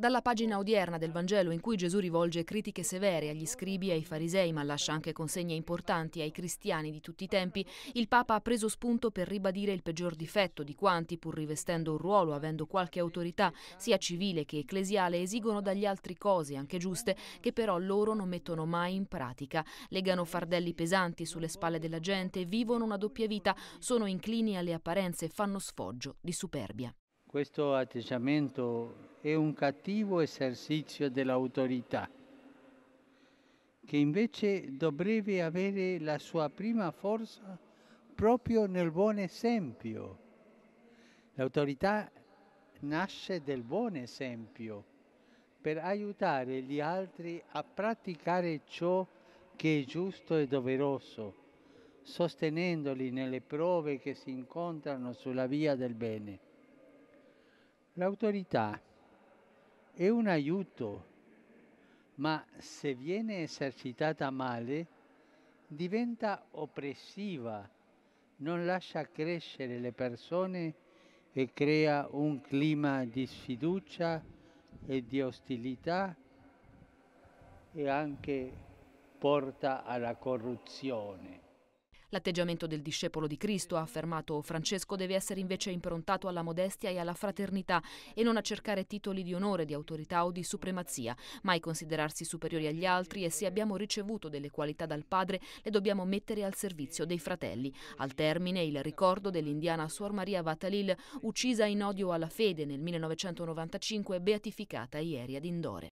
Dalla pagina odierna del Vangelo in cui Gesù rivolge critiche severe agli scribi e ai farisei, ma lascia anche consegne importanti ai cristiani di tutti i tempi, il Papa ha preso spunto per ribadire il peggior difetto di quanti, pur rivestendo un ruolo, avendo qualche autorità, sia civile che ecclesiale, esigono dagli altri cose, anche giuste, che però loro non mettono mai in pratica. Legano fardelli pesanti sulle spalle della gente, vivono una doppia vita, sono inclini alle apparenze e fanno sfoggio di superbia. Questo atteggiamento è un cattivo esercizio dell'autorità, che invece dovrebbe avere la sua prima forza proprio nel buon esempio. L'autorità nasce dal buon esempio per aiutare gli altri a praticare ciò che è giusto e doveroso, sostenendoli nelle prove che si incontrano sulla via del bene. L'autorità è un aiuto, ma se viene esercitata male diventa oppressiva, non lascia crescere le persone e crea un clima di sfiducia e di ostilità e anche porta alla corruzione. L'atteggiamento del discepolo di Cristo, ha affermato Francesco, deve essere invece improntato alla modestia e alla fraternità e non a cercare titoli di onore, di autorità o di supremazia, mai considerarsi superiori agli altri e se abbiamo ricevuto delle qualità dal Padre le dobbiamo mettere al servizio dei fratelli. Al termine il ricordo dell'indiana Suor Maria Vatalil, uccisa in odio alla fede nel 1995 e beatificata ieri ad Indore.